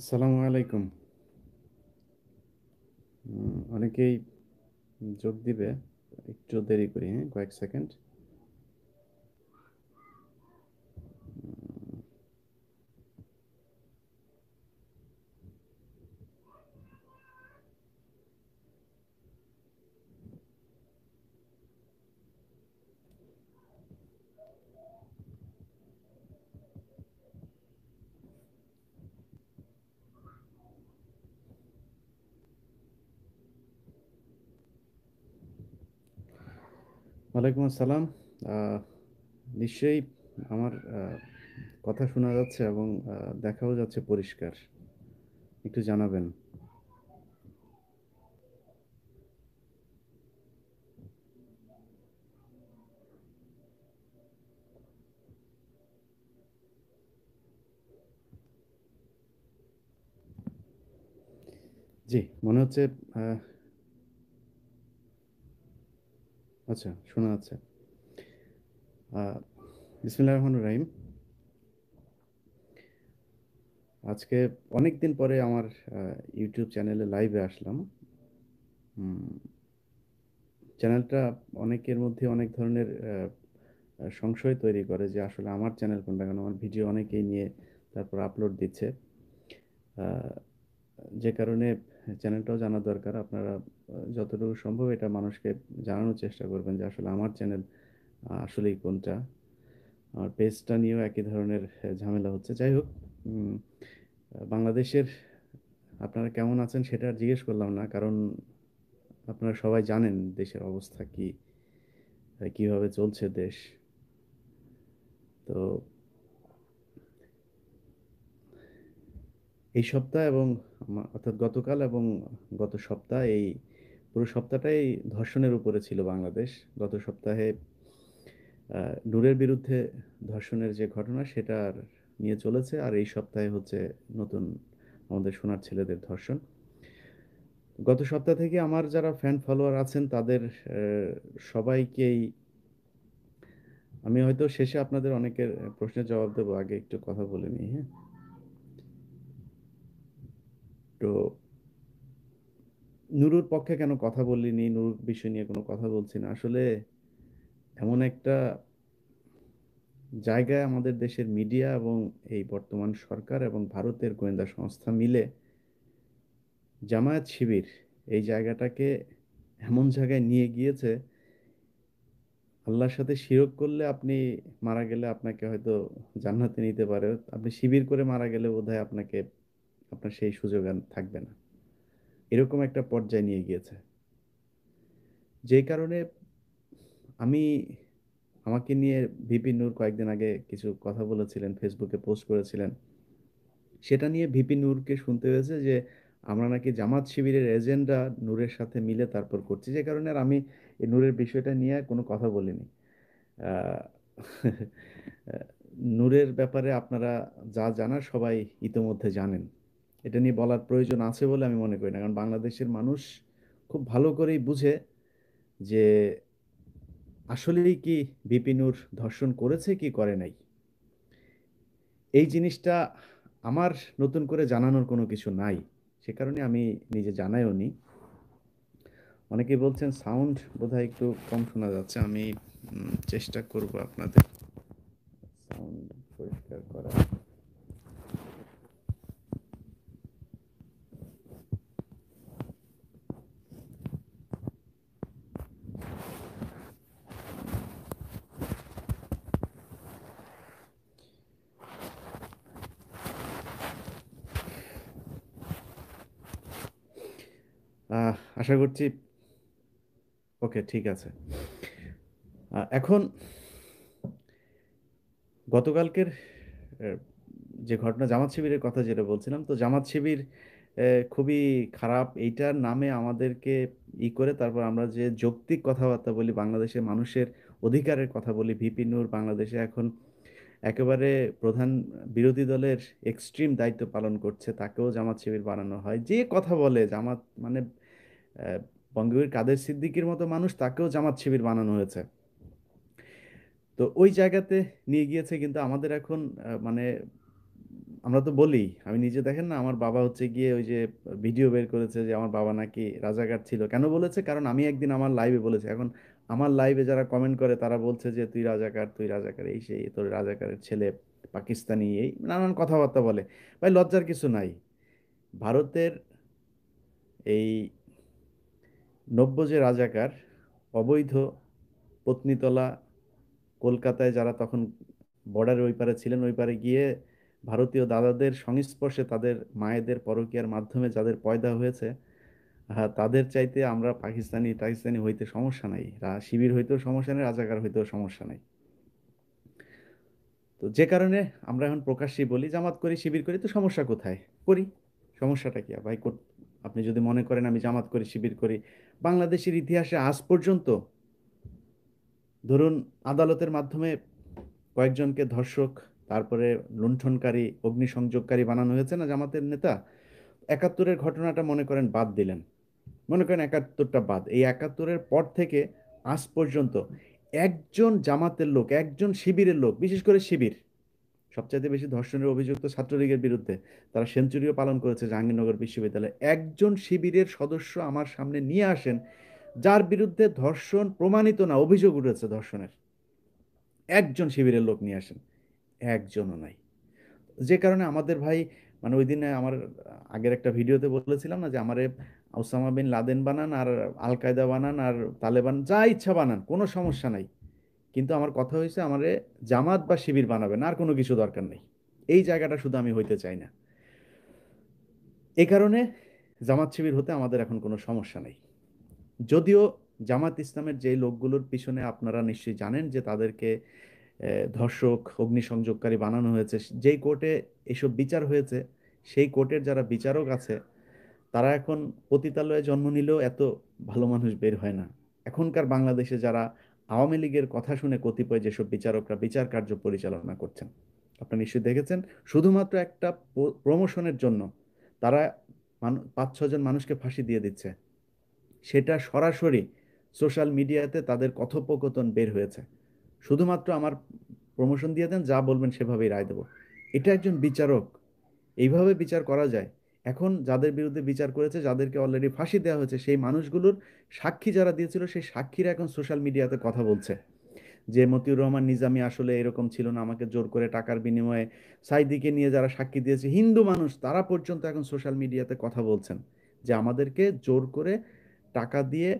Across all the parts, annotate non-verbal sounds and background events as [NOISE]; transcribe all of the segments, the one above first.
আসসালামু আলাইকুম অনেকেই যোগ দিবে একটু দেরি করি হ্যাঁ কয়েক সেকেন্ড ওয়ালাইকুম আসসালাম নিশ্চয়ই আমার কথা শোনা যাচ্ছে এবং দেখাও যাচ্ছে পরিষ্কার একটু জানাবেন জি মনে হচ্ছে আচ্ছা শোনা যাচ্ছে বিসমুল্লাহ রহমান রাহিম আজকে অনেক দিন পরে আমার ইউটিউব চ্যানেলে লাইভে আসলাম চ্যানেলটা অনেকের মধ্যে অনেক ধরনের সংশয় তৈরি করে যে আসলে আমার চ্যানেল কোনটা কেন আমার ভিডিও অনেকেই নিয়ে তারপর আপলোড দিচ্ছে যে কারণে চ্যানেলটাও জানা দরকার আপনারা যতটুকু সম্ভব এটা মানুষকে জানানোর চেষ্টা করবেন যে আসলে আমার চ্যানেল আসলেই কোনটা আর পেজটা নিয়েও একই ধরনের ঝামেলা হচ্ছে যাই হোক বাংলাদেশের আপনারা কেমন আছেন সেটা জিজ্ঞেস করলাম না কারণ আপনারা সবাই জানেন দেশের অবস্থা কি কিভাবে চলছে দেশ তো এই সপ্তাহ এবং অর্থাৎ গতকাল এবং গত সপ্তাহ এই পুরো সপ্তাহটাই ধর্ষণের উপরে ছিল বাংলাদেশ গত সপ্তাহে নূরের বিরুদ্ধে ধর্ষণের যে ঘটনা আর নিয়ে চলেছে আর এই সপ্তাহে হচ্ছে নতুন আমাদের সোনার ছেলেদের ধর্ষণ গত সপ্তাহ থেকে আমার যারা ফ্যান ফলোয়ার আছেন তাদের সবাইকেই আমি হয়তো শেষে আপনাদের অনেকের প্রশ্নের জবাব দেবো আগে একটু কথা বলে নিই হ্যাঁ তো নুরুর পক্ষে কেন কথা বললিনি নুরুর বিষয় নিয়ে কোনো কথা বলছি না আসলে এমন একটা জায়গায় আমাদের দেশের মিডিয়া এবং এই বর্তমান সরকার এবং ভারতের গোয়েন্দা সংস্থা মিলে জামায়াত শিবির এই জায়গাটাকে এমন জায়গায় নিয়ে গিয়েছে আল্লাহর সাথে শিরক করলে আপনি মারা গেলে আপনাকে হয়তো জান্নাতে নিতে পারে আপনি শিবির করে মারা গেলে বোধহয় আপনাকে আপনার সেই সুযোগ থাকবে না এরকম একটা পর্যায়ে নিয়ে গিয়েছে যে কারণে আমি আমাকে নিয়ে ভিপি নূর কয়েকদিন আগে কিছু কথা বলেছিলেন ফেসবুকে পোস্ট করেছিলেন সেটা নিয়ে ভিপি নূরকে শুনতে হয়েছে যে আমরা নাকি জামাত শিবিরের এজেন্ডা নূরের সাথে মিলে তারপর করছি যে কারণে আর আমি এই নূরের বিষয়টা নিয়ে কোনো কথা বলিনি [LAUGHS] নূরের ব্যাপারে আপনারা যা জানার সবাই ইতোমধ্যে জানেন এটা নিয়ে বলার প্রয়োজন আছে বলে আমি মনে করি না কারণ বাংলাদেশের মানুষ খুব ভালো করেই বুঝে যে আসলেই কি বিপিনুর ধর্ষণ করেছে কি করে নাই এই জিনিসটা আমার নতুন করে জানানোর কোনো কিছু নাই সে কারণে আমি নিজে জানাইও নি অনেকেই বলছেন সাউন্ড হয় একটু কম শোনা যাচ্ছে আমি চেষ্টা করব আপনাদের সাউন্ড পরিষ্কার করার আশা করছি ওকে ঠিক আছে এখন গতকালকের যে ঘটনা জামাত শিবিরের কথা যেটা বলছিলাম তো জামাত শিবির খুবই খারাপ এইটার নামে আমাদেরকে ই করে তারপর আমরা যে যৌক্তিক কথাবার্তা বলি বাংলাদেশের মানুষের অধিকারের কথা বলি ভিপি নূর বাংলাদেশে এখন একেবারে প্রধান বিরোধী দলের এক্সট্রিম দায়িত্ব পালন করছে তাকেও জামাত শিবির বানানো হয় যে কথা বলে জামাত মানে বঙ্গবীর কাদের সিদ্দিকির মতো মানুষ তাকেও জামাত শিবির বানানো হয়েছে তো ওই জায়গাতে নিয়ে গিয়েছে কিন্তু আমাদের এখন মানে আমরা তো বলি আমি নিজে দেখেন না আমার বাবা হচ্ছে গিয়ে ওই যে ভিডিও বের করেছে যে আমার বাবা নাকি রাজাকার ছিল কেন বলেছে কারণ আমি একদিন আমার লাইভে বলেছি এখন আমার লাইভে যারা কমেন্ট করে তারা বলছে যে তুই রাজাকার তুই রাজাকার এই সেই তোর রাজাকারের ছেলে পাকিস্তানি এই নানান কথাবার্তা বলে ভাই লজ্জার কিছু নাই ভারতের এই নব্য যে রাজাকার অবৈধ পত্নীতলা কলকাতায় যারা তখন বর্ডারের ওই পারে ছিলেন ওই পারে গিয়ে ভারতীয় দাদাদের সংস্পর্শে তাদের মায়েদের পরকীয়ার মাধ্যমে যাদের পয়দা হয়েছে তাদের চাইতে আমরা পাকিস্তানি পাকিস্তানি হইতে সমস্যা নাই শিবির হইতেও সমস্যা নেই রাজাকার হইতেও সমস্যা নাই তো যে কারণে আমরা এখন প্রকাশ্যে বলি জামাত করি শিবির করি তো সমস্যা কোথায় করি সমস্যাটা কি ভাই আপনি যদি মনে করেন আমি জামাত করি শিবির করি বাংলাদেশের ইতিহাসে আজ পর্যন্ত ধরুন আদালতের মাধ্যমে কয়েকজনকে ধর্ষক তারপরে লুণ্ঠনকারী অগ্নিসংযোগকারী বানানো হয়েছে না জামাতের নেতা একাত্তরের ঘটনাটা মনে করেন বাদ দিলেন মনে করেন একাত্তরটা বাদ এই একাত্তরের পর থেকে আজ পর্যন্ত একজন জামাতের লোক একজন শিবিরের লোক বিশেষ করে শিবির সবচাইতে বেশি ধর্ষণের অভিযুক্ত ছাত্রলীগের বিরুদ্ধে তারা সেঞ্চুরিও পালন করেছে জাহাঙ্গীরনগর বিশ্ববিদ্যালয়ে একজন শিবিরের সদস্য আমার সামনে নিয়ে আসেন যার বিরুদ্ধে ধর্ষণ প্রমাণিত না অভিযোগ উঠেছে ধর্ষণের একজন শিবিরের লোক নিয়ে আসেন একজনও নাই যে কারণে আমাদের ভাই মানে ওই দিনে আমার আগের একটা ভিডিওতে বলেছিলাম না যে আমার ওসামা বিন লাদেন বানান আর আল কায়দা বানান আর তালেবান যা ইচ্ছা বানান কোনো সমস্যা নাই কিন্তু আমার কথা হয়েছে আমার জামাত বা শিবির বানাবে না আর কোনো কিছু দরকার নেই এই জায়গাটা শুধু আমি হইতে চাই না এ কারণে জামাত শিবির হতে আমাদের এখন কোনো সমস্যা নেই যদিও জামাত ইসলামের যে লোকগুলোর পিছনে আপনারা নিশ্চয়ই জানেন যে তাদেরকে ধর্ষক অগ্নিসংযোগকারী বানানো হয়েছে যেই কোর্টে এসব বিচার হয়েছে সেই কোর্টের যারা বিচারক আছে তারা এখন পতিতালয়ে জন্ম নিলেও এত ভালো মানুষ বের হয় না এখনকার বাংলাদেশে যারা আওয়ামী লীগের কথা শুনে কতিপয় যেসব বিচারকরা বিচার কার্য পরিচালনা করছেন আপনারা নিশ্চয়ই দেখেছেন শুধুমাত্র একটা প্রমোশনের জন্য তারা পাঁচ ছজন মানুষকে ফাঁসি দিয়ে দিচ্ছে সেটা সরাসরি সোশ্যাল মিডিয়াতে তাদের কথোপকথন বের হয়েছে শুধুমাত্র আমার প্রমোশন দিয়ে দেন যা বলবেন সেভাবেই রায় দেবো এটা একজন বিচারক এইভাবে বিচার করা যায় এখন যাদের বিরুদ্ধে বিচার করেছে যাদেরকে অলরেডি ফাঁসি দেওয়া হয়েছে সেই মানুষগুলোর সাক্ষী যারা দিয়েছিল সেই সাক্ষীরা এখন সোশ্যাল মিডিয়াতে কথা বলছে যে মতিউর রহমান নিজামি আসলে এরকম ছিল না আমাকে জোর করে টাকার বিনিময়ে সাইদিকে নিয়ে যারা সাক্ষী দিয়েছে হিন্দু মানুষ তারা পর্যন্ত এখন সোশ্যাল মিডিয়াতে কথা বলছেন যে আমাদেরকে জোর করে টাকা দিয়ে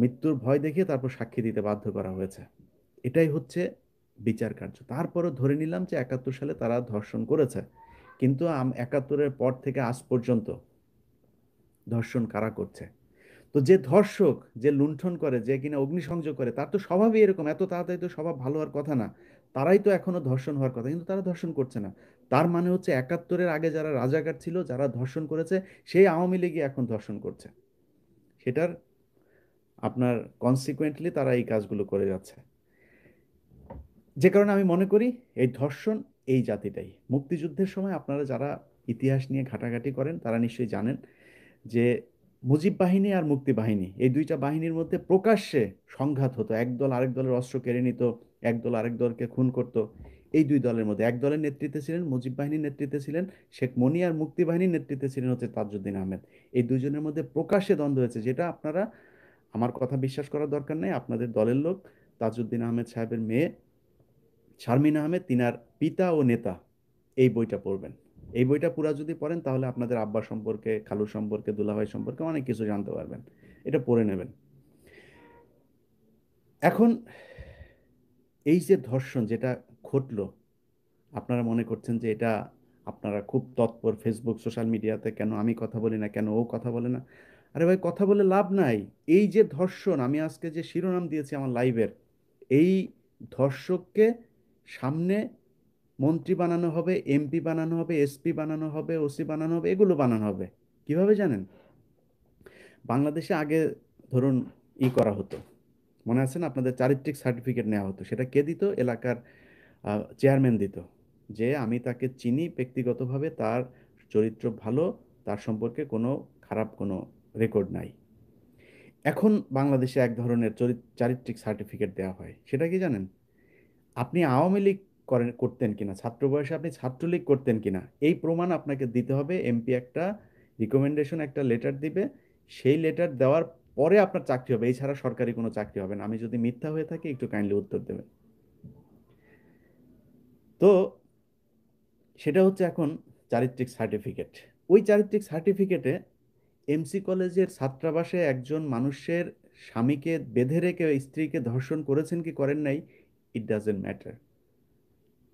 মৃত্যুর ভয় দেখিয়ে তারপর সাক্ষী দিতে বাধ্য করা হয়েছে এটাই হচ্ছে বিচার কার্য তারপরে ধরে নিলাম যে একাত্তর সালে তারা ধর্ষণ করেছে কিন্তু একাত্তরের পর থেকে আজ পর্যন্ত ধর্ষণ কারা করছে তো যে ধর্ষক যে লুণ্ঠন করে যে কিনা অগ্নিসংযোগ করে তার তো স্বভাবই এরকম এত তাড়াতাড়ি তো স্বভাব ভালো হওয়ার কথা না তারাই তো এখনও ধর্ষণ হওয়ার কথা কিন্তু তারা ধর্ষণ করছে না তার মানে হচ্ছে একাত্তরের আগে যারা রাজাকার ছিল যারা ধর্ষণ করেছে সেই আওয়ামী লীগই এখন ধর্ষণ করছে সেটার আপনার কনসিকুয়েন্টলি তারা এই কাজগুলো করে যাচ্ছে যে কারণে আমি মনে করি এই ধর্ষণ এই জাতিটাই মুক্তিযুদ্ধের সময় আপনারা যারা ইতিহাস নিয়ে ঘাটাঘাটি করেন তারা নিশ্চয়ই জানেন যে মুজিব বাহিনী আর মুক্তি বাহিনী এই দুইটা বাহিনীর মধ্যে প্রকাশ্যে সংঘাত হতো একদল আরেক দলের অস্ত্র কেড়ে নিত একদল আরেক দলকে খুন করত এই দুই দলের মধ্যে এক দলের নেতৃত্বে ছিলেন মুজিব বাহিনীর নেতৃত্বে ছিলেন শেখ মনি আর মুক্তি বাহিনীর নেতৃত্বে ছিলেন হচ্ছে তাজুদ্দিন আহমেদ এই দুজনের মধ্যে প্রকাশ্যে দ্বন্দ্ব হয়েছে যেটা আপনারা আমার কথা বিশ্বাস করার দরকার নেই আপনাদের দলের লোক তাজউদ্দিন আহমেদ সাহেবের মেয়ে শারমিন আহমেদ তিনার পিতা ও নেতা এই বইটা পড়বেন এই বইটা পুরা যদি পড়েন তাহলে আপনাদের আব্বা সম্পর্কে খালু সম্পর্কে দুলাভাই সম্পর্কে অনেক কিছু জানতে পারবেন এটা পড়ে নেবেন এখন এই যে ধর্ষণ যেটা ঘটলো আপনারা মনে করছেন যে এটা আপনারা খুব তৎপর ফেসবুক সোশ্যাল মিডিয়াতে কেন আমি কথা বলি না কেন ও কথা বলে না আরে ভাই কথা বলে লাভ নাই এই যে ধর্ষণ আমি আজকে যে শিরোনাম দিয়েছি আমার লাইভের এই ধর্ষককে সামনে মন্ত্রী বানানো হবে এমপি বানানো হবে এসপি বানানো হবে ওসি বানানো হবে এগুলো বানানো হবে কিভাবে জানেন বাংলাদেশে আগে ধরুন ই করা হতো মনে আছে না আপনাদের চারিত্রিক সার্টিফিকেট নেওয়া হতো সেটা কে দিত এলাকার চেয়ারম্যান দিত যে আমি তাকে চিনি ব্যক্তিগতভাবে তার চরিত্র ভালো তার সম্পর্কে কোনো খারাপ কোনো রেকর্ড নাই এখন বাংলাদেশে এক ধরনের চারিত্রিক সার্টিফিকেট দেওয়া হয় সেটা কি জানেন আপনি আওয়ামী লীগ করেন করতেন কিনা ছাত্র বয়সে আপনি ছাত্রলীগ করতেন কিনা এই প্রমাণ আপনাকে দিতে হবে এমপি একটা রিকমেন্ডেশন একটা লেটার দিবে সেই লেটার দেওয়ার পরে আপনার চাকরি হবে এছাড়া সরকারি কোনো চাকরি হবে না আমি যদি মিথ্যা হয়ে থাকি একটু কাইন্ডলি উত্তর দেবেন তো সেটা হচ্ছে এখন চারিত্রিক সার্টিফিকেট ওই চারিত্রিক সার্টিফিকেটে এমসি কলেজের ছাত্রাবাসে একজন মানুষের স্বামীকে বেঁধে রেখে স্ত্রীকে ধর্ষণ করেছেন কি করেন নাই ইট ডাজেন্ট ম্যাটার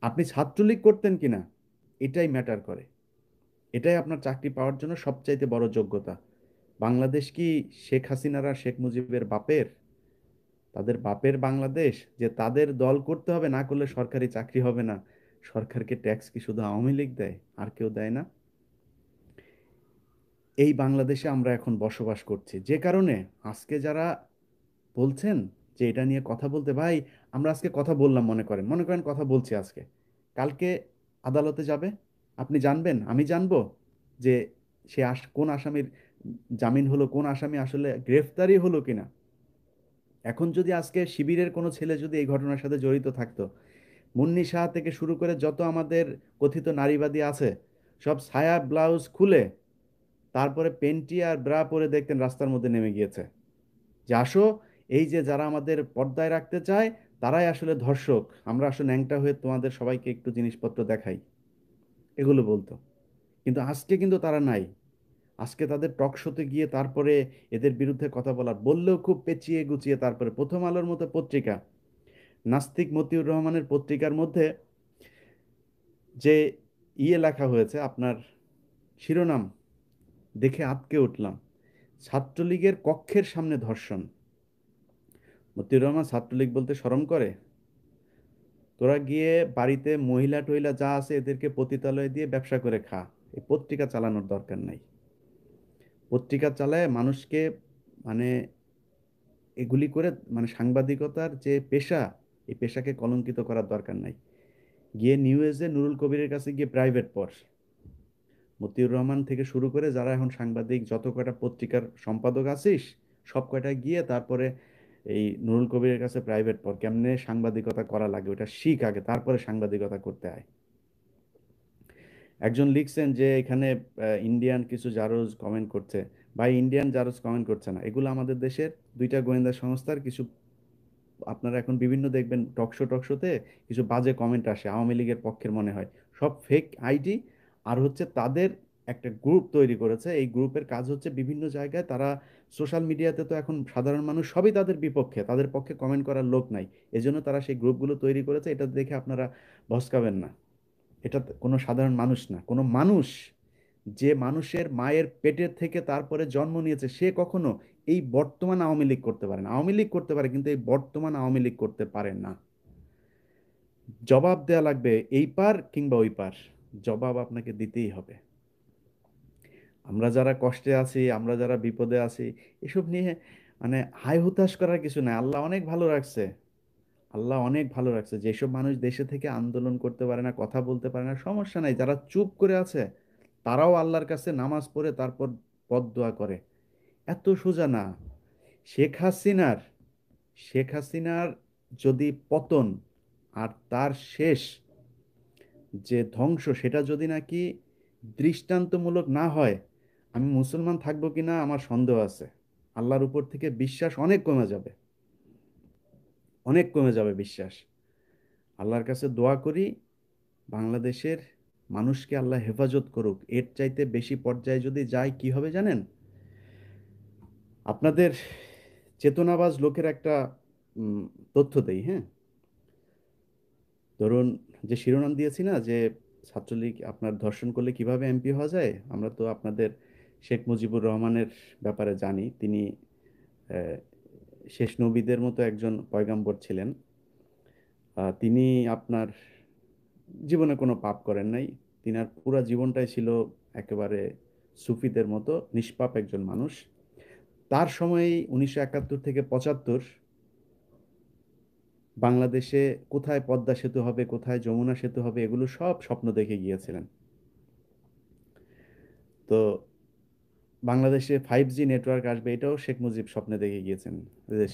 আপনি ছাত্রলীগ করতেন কি না এটাই ম্যাটার করে এটাই আপনার চাকরি পাওয়ার জন্য সবচাইতে বড় যোগ্যতা বাংলাদেশ কি শেখ হাসিনারা শেখ মুজিবের বাপের তাদের বাপের বাংলাদেশ যে তাদের দল করতে হবে না করলে সরকারি চাকরি হবে না সরকারকে ট্যাক্স কি শুধু আওয়ামী লীগ দেয় আর কেউ দেয় না এই বাংলাদেশে আমরা এখন বসবাস করছি যে কারণে আজকে যারা বলছেন যে এটা নিয়ে কথা বলতে ভাই আমরা আজকে কথা বললাম মনে করেন মনে করেন কথা বলছি আজকে কালকে আদালতে যাবে আপনি জানবেন আমি জানবো যে সে আস কোন আসামির জামিন হলো কোন আসামি আসলে গ্রেফতারি হলো কিনা এখন যদি আজকে শিবিরের কোনো ছেলে যদি এই ঘটনার সাথে জড়িত থাকতো মুন্নি শাহ থেকে শুরু করে যত আমাদের কথিত নারীবাদী আছে সব ছায়া ব্লাউজ খুলে তারপরে পেন্টি আর ব্রা পরে দেখতেন রাস্তার মধ্যে নেমে গিয়েছে যে আসো এই যে যারা আমাদের পর্দায় রাখতে চায় তারাই আসলে ধর্ষক আমরা আসলে ন্যাংটা হয়ে তোমাদের সবাইকে একটু জিনিসপত্র দেখাই এগুলো বলতো কিন্তু আজকে কিন্তু তারা নাই আজকে তাদের টক শোতে গিয়ে তারপরে এদের বিরুদ্ধে কথা বলার বললেও খুব পেঁচিয়ে গুছিয়ে তারপরে প্রথম আলোর মতো পত্রিকা নাস্তিক মতিউর রহমানের পত্রিকার মধ্যে যে ইয়ে লেখা হয়েছে আপনার শিরোনাম দেখে আটকে উঠলাম ছাত্রলীগের কক্ষের সামনে ধর্ষণ মতিউর রহমান ছাত্রলীগ বলতে সরম করে তোরা গিয়ে বাড়িতে মহিলা টহিলা যা আছে এদেরকে পতিতালয় দিয়ে ব্যবসা করে খা এই পত্রিকা চালানোর দরকার নাই পত্রিকা চালায় মানুষকে মানে এগুলি করে মানে সাংবাদিকতার যে পেশা এই পেশাকে কলঙ্কিত করার দরকার নাই গিয়ে নিউ এজে নুরুল কবিরের কাছে গিয়ে প্রাইভেট পর মতিউর রহমান থেকে শুরু করে যারা এখন সাংবাদিক যত কয়টা পত্রিকার সম্পাদক আছিস সব কয়টা গিয়ে তারপরে এই নুরুল কবিরের কাছে প্রাইভেট পর কেমনে সাংবাদিকতা করা লাগে ওটা শিখ আগে তারপরে সাংবাদিকতা করতে হয় একজন লিখছেন যে এখানে ইন্ডিয়ান কিছু জারোজ কমেন্ট করছে বা ইন্ডিয়ান জারোজ কমেন্ট করছে না এগুলো আমাদের দেশের দুইটা গোয়েন্দা সংস্থার কিছু আপনারা এখন বিভিন্ন দেখবেন টকশো টকশোতে কিছু বাজে কমেন্ট আসে আওয়ামী লীগের পক্ষের মনে হয় সব ফেক আইডি আর হচ্ছে তাদের একটা গ্রুপ তৈরি করেছে এই গ্রুপের কাজ হচ্ছে বিভিন্ন জায়গায় তারা সোশ্যাল মিডিয়াতে তো এখন সাধারণ মানুষ সবই তাদের বিপক্ষে তাদের পক্ষে কমেন্ট করার লোক নাই এজন্য তারা সেই গ্রুপগুলো তৈরি করেছে এটা দেখে আপনারা ভস্কাবেন না এটা কোনো সাধারণ মানুষ না কোনো মানুষ যে মানুষের মায়ের পেটের থেকে তারপরে জন্ম নিয়েছে সে কখনো এই বর্তমান আওয়ামী লীগ করতে পারে না আওয়ামী লীগ করতে পারে কিন্তু এই বর্তমান আওয়ামী লীগ করতে পারে না জবাব দেওয়া লাগবে এই পার কিংবা ওই পার জবাব আপনাকে দিতেই হবে আমরা যারা কষ্টে আছি আমরা যারা বিপদে আছি এসব নিয়ে মানে হাই হুতাশ করার কিছু নাই আল্লাহ অনেক ভালো রাখছে আল্লাহ অনেক ভালো রাখছে যেসব মানুষ দেশে থেকে আন্দোলন করতে পারে না কথা বলতে পারে না সমস্যা নাই যারা চুপ করে আছে তারাও আল্লাহর কাছে নামাজ পড়ে তারপর পদ দোয়া করে এত সোজা না শেখ হাসিনার শেখ হাসিনার যদি পতন আর তার শেষ যে ধ্বংস সেটা যদি নাকি দৃষ্টান্তমূলক না হয় আমি মুসলমান থাকবো কি না আমার সন্দেহ আছে আল্লাহর উপর থেকে বিশ্বাস অনেক কমে যাবে অনেক কমে যাবে বিশ্বাস আল্লাহর কাছে দোয়া করি বাংলাদেশের মানুষকে আল্লাহ হেফাজত করুক এর চাইতে বেশি পর্যায়ে যদি যায় কি হবে জানেন আপনাদের চেতনাবাজ লোকের একটা তথ্য দেই হ্যাঁ ধরুন যে শিরোনাম দিয়েছি না যে ছাত্রলীগ আপনার ধর্ষণ করলে কিভাবে এমপি হওয়া যায় আমরা তো আপনাদের শেখ মুজিবুর রহমানের ব্যাপারে জানি তিনি শেষ নবীদের মতো একজন পয়গাম্বর ছিলেন তিনি আপনার জীবনে কোনো পাপ করেন নাই তিনি আর পুরো জীবনটাই ছিল একেবারে সুফিদের মতো নিষ্পাপ একজন মানুষ তার সময়ে উনিশশো একাত্তর থেকে পঁচাত্তর বাংলাদেশে কোথায় পদ্মা সেতু হবে কোথায় যমুনা সেতু হবে এগুলো সব স্বপ্ন দেখে গিয়েছিলেন তো বাংলাদেশে ফাইভ জি নেটওয়ার্ক আসবে এটাও শেখ মুজিব স্বপ্নে দেখে গিয়েছেন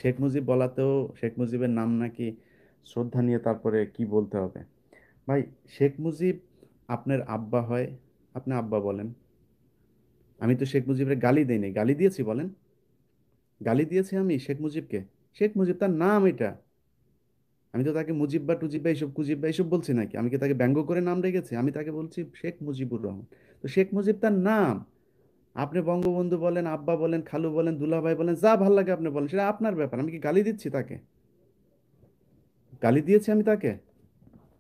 শেখ মুজিব বলাতেও শেখ মুজিবের নাম নাকি শ্রদ্ধা নিয়ে তারপরে কি বলতে হবে ভাই শেখ মুজিব আপনার আব্বা হয় আপনি আব্বা বলেন আমি তো শেখ মুজিবের গালি দিইনি গালি দিয়েছি বলেন গালি দিয়েছি আমি শেখ মুজিবকে শেখ মুজিব তার নাম এটা আমি তো তাকে মুজিব বা টুজিব বা এইসব কুজিব বা এইসব বলছি নাকি আমি কি তাকে ব্যঙ্গ করে নাম রেখেছি আমি তাকে বলছি শেখ মুজিবুর রহমান তো শেখ মুজিব তার নাম আপনি বঙ্গবন্ধু বলেন আব্বা বলেন খালু বলেন দুলাভাই বলেন যা ভাল লাগে আপনি বলেন সেটা আপনার ব্যাপার আমি কি গালি দিচ্ছি তাকে গালি দিয়েছি আমি তাকে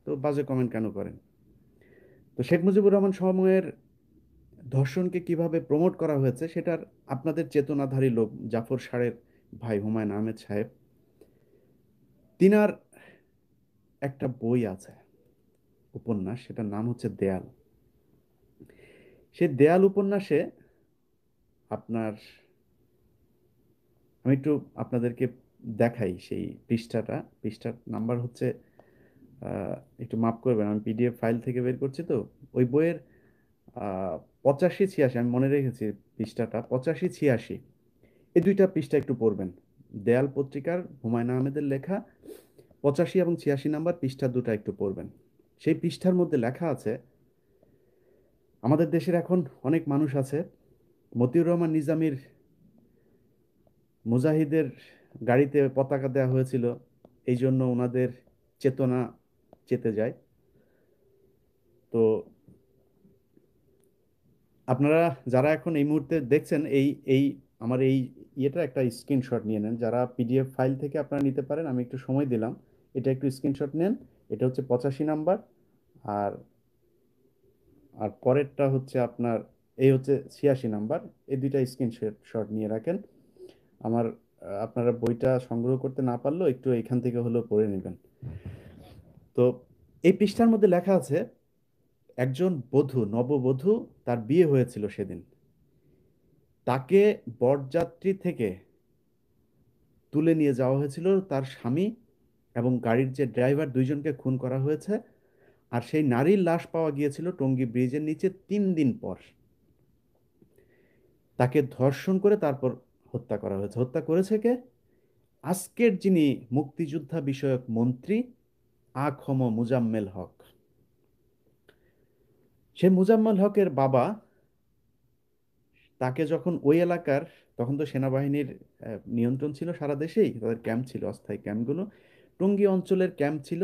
তো বাজে কমেন্ট কেন করেন তো শেখ মুজিবুর রহমান সময়ের ধর্ষণকে কিভাবে প্রমোট করা হয়েছে সেটার আপনাদের চেতনাধারী লোক জাফর সারের ভাই হুমায়ুন আহমেদ সাহেব তিনার একটা বই আছে উপন্যাস সেটার নাম হচ্ছে দেয়াল সে দেয়াল উপন্যাসে আপনার আমি একটু আপনাদেরকে দেখাই সেই পৃষ্ঠাটা পৃষ্ঠার নাম্বার হচ্ছে একটু মাফ করবেন আমি পিডিএফ ফাইল থেকে বের করছি তো ওই বইয়ের পঁচাশি ছিয়াশি আমি মনে রেখেছি পৃষ্ঠাটা পঁচাশি ছিয়াশি এই দুইটা পৃষ্ঠা একটু পড়বেন দেয়াল পত্রিকার হুমায়ুন আহমেদের লেখা পঁচাশি এবং ছিয়াশি নাম্বার পৃষ্ঠা দুটা একটু পড়বেন সেই পৃষ্ঠার মধ্যে লেখা আছে আমাদের দেশের এখন অনেক মানুষ আছে মতিউর রহমান নিজামীর মুজাহিদের গাড়িতে পতাকা দেওয়া হয়েছিল এই জন্য ওনাদের চেতনা চেতে যায় তো আপনারা যারা এখন এই মুহূর্তে দেখছেন এই এই আমার এই ইয়েটা একটা স্ক্রিনশট নিয়ে নেন যারা পিডিএফ ফাইল থেকে আপনারা নিতে পারেন আমি একটু সময় দিলাম এটা একটু স্ক্রিনশট নেন এটা হচ্ছে পঁচাশি নাম্বার আর আর পরেরটা হচ্ছে আপনার এই হচ্ছে ছিয়াশি নাম্বার এই দুইটা স্ক্রিনশট নিয়ে রাখেন আমার আপনারা বইটা সংগ্রহ করতে না পারলেও একটু এখান থেকে হলেও পড়ে নেবেন তো এই পৃষ্ঠার মধ্যে লেখা আছে একজন বধূ নববধূ তার বিয়ে হয়েছিল সেদিন তাকে বরযাত্রী থেকে তুলে নিয়ে যাওয়া হয়েছিল তার স্বামী এবং গাড়ির যে ড্রাইভার দুইজনকে খুন করা হয়েছে আর সেই নারীর লাশ পাওয়া গিয়েছিল টঙ্গী ব্রিজের নিচে তিন দিন পর তাকে ধর্ষণ করে তারপর হত্যা করা হয়েছে হত্যা করেছে কে আজকের যিনি মুক্তিযোদ্ধা বিষয়ক মন্ত্রী আখম মুজাম্মেল হক সে মুজাম্মেল হকের বাবা তাকে যখন ওই এলাকার তখন তো সেনাবাহিনীর নিয়ন্ত্রণ ছিল সারা দেশেই তাদের ক্যাম্প ছিল অস্থায়ী ক্যাম্পগুলো টঙ্গী অঞ্চলের ক্যাম্প ছিল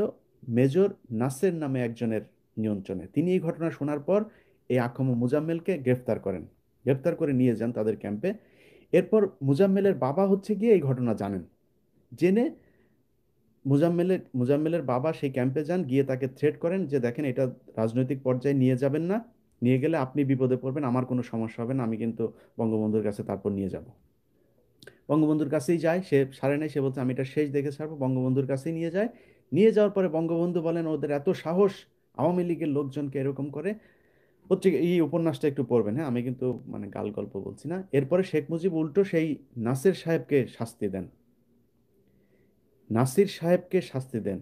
মেজর নাসের নামে একজনের নিয়ন্ত্রণে তিনি এই ঘটনা শোনার পর এই আখম মুজাম্মেলকে গ্রেফতার করেন গ্রেপ্তার করে নিয়ে যান তাদের ক্যাম্পে এরপর মুজাম্মেলের বাবা হচ্ছে গিয়ে এই ঘটনা জানেন জেনে মুজাম্মেলের মুজাম্মেলের বাবা সেই ক্যাম্পে যান গিয়ে তাকে থ্রেট করেন যে দেখেন এটা রাজনৈতিক পর্যায়ে নিয়ে যাবেন না নিয়ে গেলে আপনি বিপদে পড়বেন আমার কোনো সমস্যা হবে না আমি কিন্তু বঙ্গবন্ধুর কাছে তারপর নিয়ে যাব বঙ্গবন্ধুর কাছেই যায় সে সারে নেয় সে বলছে আমি এটা শেষ দেখে ছাড়বো বঙ্গবন্ধুর কাছেই নিয়ে যায় নিয়ে যাওয়ার পরে বঙ্গবন্ধু বলেন ওদের এত সাহস আওয়ামী লীগের লোকজনকে এরকম করে পত্রিকা এই উপন্যাসটা একটু পড়বেন হ্যাঁ আমি কিন্তু মানে গাল গল্প বলছি না এরপরে শেখ মুজিব উল্টো সেই নাসির সাহেবকে শাস্তি দেন নাসির সাহেবকে শাস্তি দেন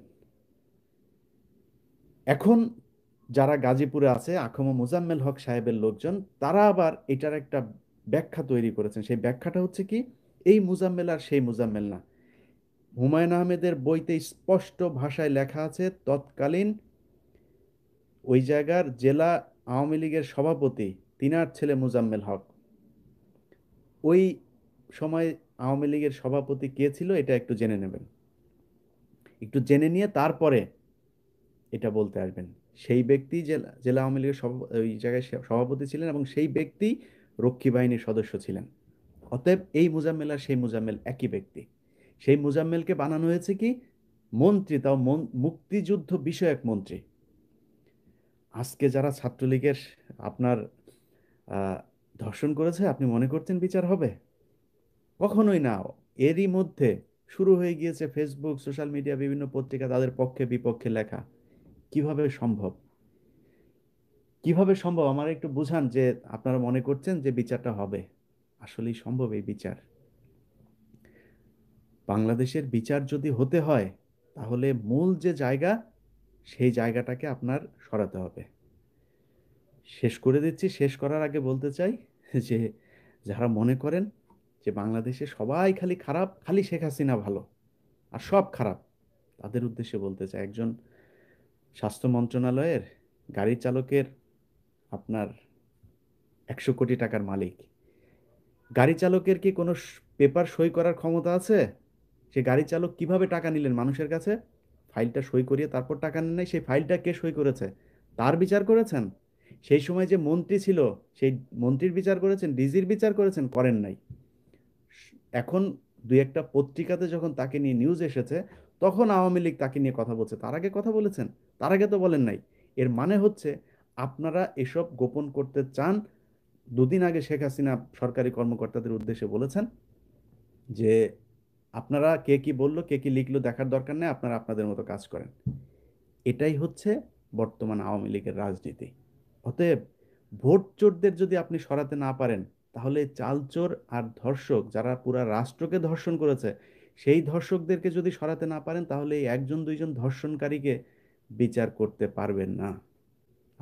এখন যারা গাজীপুরে আছে আখম মোজাম্মেল হক সাহেবের লোকজন তারা আবার এটার একটা ব্যাখ্যা তৈরি করেছেন সেই ব্যাখ্যাটা হচ্ছে কি এই মুজাম্মেল আর সেই মুজাম্মেল না হুমায়ুন আহমেদের বইতে স্পষ্ট ভাষায় লেখা আছে তৎকালীন ওই জায়গার জেলা আওয়ামী লীগের সভাপতি তিনার ছেলে মোজাম্মেল হক ওই সময় আওয়ামী লীগের সভাপতি কে ছিল এটা একটু জেনে নেবেন একটু জেনে নিয়ে তারপরে এটা বলতে আসবেন সেই ব্যক্তি জেলা জেলা আওয়ামী লীগের ওই জায়গায় সভাপতি ছিলেন এবং সেই ব্যক্তি রক্ষী বাহিনীর সদস্য ছিলেন অতএব এই মোজাম্মেল আর সেই মোজাম্মেল একই ব্যক্তি সেই মোজাম্মেলকে বানানো হয়েছে কি মন্ত্রী তাও মুক্তিযুদ্ধ বিষয়ক মন্ত্রী আজকে যারা ছাত্রলীগের আপনার ধর্ষণ করেছে আপনি মনে করতেন বিচার হবে কখনোই না এরই মধ্যে শুরু হয়ে গিয়েছে ফেসবুক সোশ্যাল মিডিয়া বিভিন্ন পত্রিকা তাদের পক্ষে বিপক্ষে লেখা কিভাবে সম্ভব কিভাবে সম্ভব আমার একটু বুঝান যে আপনারা মনে করছেন যে বিচারটা হবে আসলেই সম্ভব এই বিচার বাংলাদেশের বিচার যদি হতে হয় তাহলে মূল যে জায়গা সেই জায়গাটাকে আপনার সরাতে হবে শেষ করে দিচ্ছি শেষ করার আগে বলতে চাই যে যারা মনে করেন যে বাংলাদেশে সবাই খালি খারাপ খালি শেখ হাসিনা ভালো আর সব খারাপ তাদের উদ্দেশ্যে বলতে চাই একজন স্বাস্থ্য মন্ত্রণালয়ের গাড়ি চালকের আপনার একশো কোটি টাকার মালিক গাড়ি চালকের কি কোনো পেপার সই করার ক্ষমতা আছে সে গাড়ি চালক কিভাবে টাকা নিলেন মানুষের কাছে ফাইলটা সই করিয়ে তারপর টাকা নেন নাই সেই ফাইলটা কে সই করেছে তার বিচার করেছেন সেই সময় যে মন্ত্রী ছিল সেই মন্ত্রীর বিচার করেছেন ডিজির বিচার করেছেন করেন নাই এখন দুই একটা পত্রিকাতে যখন তাকে নিয়ে নিউজ এসেছে তখন আওয়ামী লীগ তাকে নিয়ে কথা বলছে তার আগে কথা বলেছেন তার আগে তো বলেন নাই এর মানে হচ্ছে আপনারা এসব গোপন করতে চান দুদিন আগে শেখ হাসিনা সরকারি কর্মকর্তাদের উদ্দেশ্যে বলেছেন যে আপনারা কে কি বললো কে কি লিখলো দেখার দরকার নেই আপনারা আপনাদের মতো কাজ করেন এটাই হচ্ছে বর্তমান আওয়ামী লীগের রাজনীতি অতএব ভোট চোরদের যদি আপনি সরাতে না পারেন তাহলে চালচোর আর ধর্ষক যারা পুরা রাষ্ট্রকে ধর্ষণ করেছে সেই ধর্ষকদেরকে যদি সরাতে না পারেন তাহলে একজন দুইজন ধর্ষণকারীকে বিচার করতে পারবেন না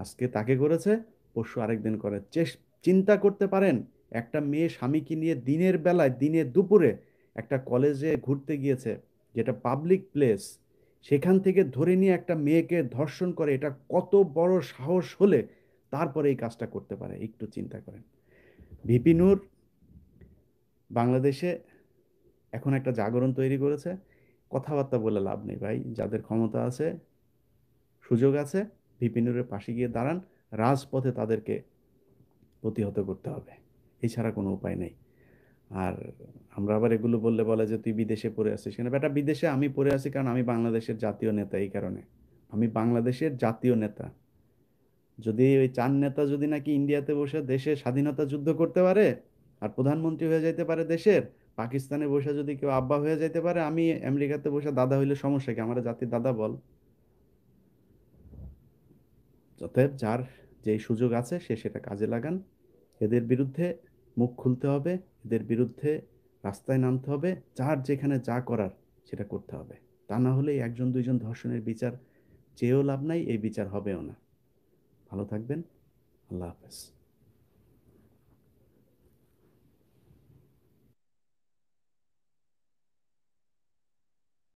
আজকে তাকে করেছে পরশু আরেকদিন করে চেষ্টা চিন্তা করতে পারেন একটা মেয়ে স্বামীকে নিয়ে দিনের বেলায় দিনে দুপুরে একটা কলেজে ঘুরতে গিয়েছে যেটা পাবলিক প্লেস সেখান থেকে ধরে নিয়ে একটা মেয়েকে ধর্ষণ করে এটা কত বড় সাহস হলে তারপরে এই কাজটা করতে পারে একটু চিন্তা করেন ভিপিনুর বাংলাদেশে এখন একটা জাগরণ তৈরি করেছে কথাবার্তা বলে লাভ নেই ভাই যাদের ক্ষমতা আছে সুযোগ আছে ভিপিনুরের পাশে গিয়ে দাঁড়ান রাজপথে তাদেরকে প্রতিহত করতে হবে এছাড়া কোনো উপায় নেই আর আমরা আবার এগুলো বললে বলে যে তুই বিদেশে পড়ে আসিস কেন বেটা বিদেশে আমি পড়ে আছি কারণ আমি বাংলাদেশের জাতীয় নেতা এই কারণে আমি বাংলাদেশের জাতীয় নেতা যদি ওই চার নেতা যদি নাকি ইন্ডিয়াতে বসে দেশে স্বাধীনতা যুদ্ধ করতে পারে আর প্রধানমন্ত্রী হয়ে যাইতে পারে দেশের পাকিস্তানে বসে যদি কেউ আব্বা হয়ে যাইতে পারে আমি আমেরিকাতে বসে দাদা হইলে সমস্যা কি আমার জাতির দাদা বল অতএব যার যেই সুযোগ আছে সে সেটা কাজে লাগান এদের বিরুদ্ধে মুখ খুলতে হবে এদের বিরুদ্ধে রাস্তায় নামতে হবে যার যেখানে যা করার সেটা করতে হবে তা না হলে একজন দুইজন ধর্ষণের বিচার চেয়েও লাভ নাই এই বিচার হবেও না ভালো থাকবেন আল্লাহ হাফেজ